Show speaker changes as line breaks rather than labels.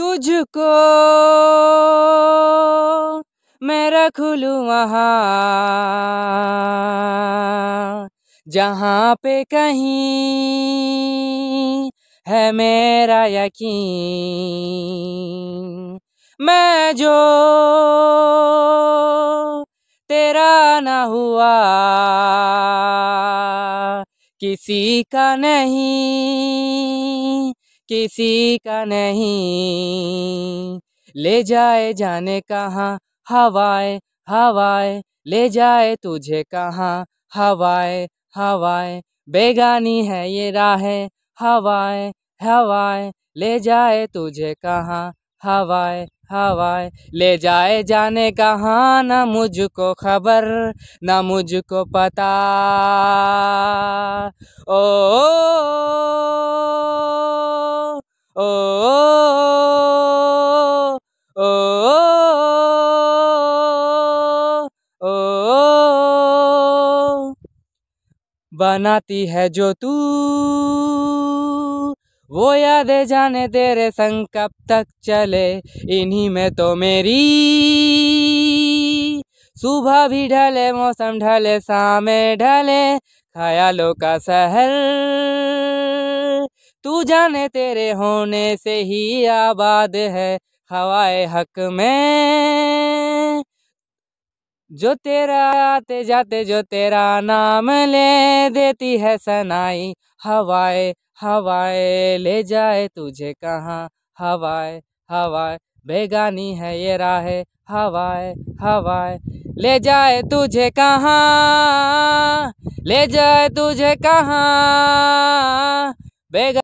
तुझको मैं रख लू वहाँ जहाँ पे कहीं है मेरा यकीन मैं जो तेरा ना हुआ किसी का नहीं किसी का नहीं ले जाए जाने कहाँ हवाए हवाए ले जाए तुझे कहाँ हवाए हवाए बेगानी है ये राहें हवाए हवाए ले जाए तुझे कहाँ हवाए हवाए ले जाए जाने कहाँ न मुझको खबर न मुझको पता ओ, ओ, ओ ओ ओ ओ बनाती है जो तू वो यादें जाने तेरे संग कब तक चले इन्हीं में तो मेरी सुबह भी ढले मौसम ढले सामे ढले ख्यालों का शहर तू जाने तेरे होने से ही आबाद है हवाए हक में जो तेरा आते जाते जो तेरा नाम ले देती है सनाई हवाए हवाए ले जाए तुझे कहाँ हवाए हवाए बेगानी है ये राह हवाए हवाए ले जाए तुझे कहाँ ले जाए तुझे कहाँ बेगा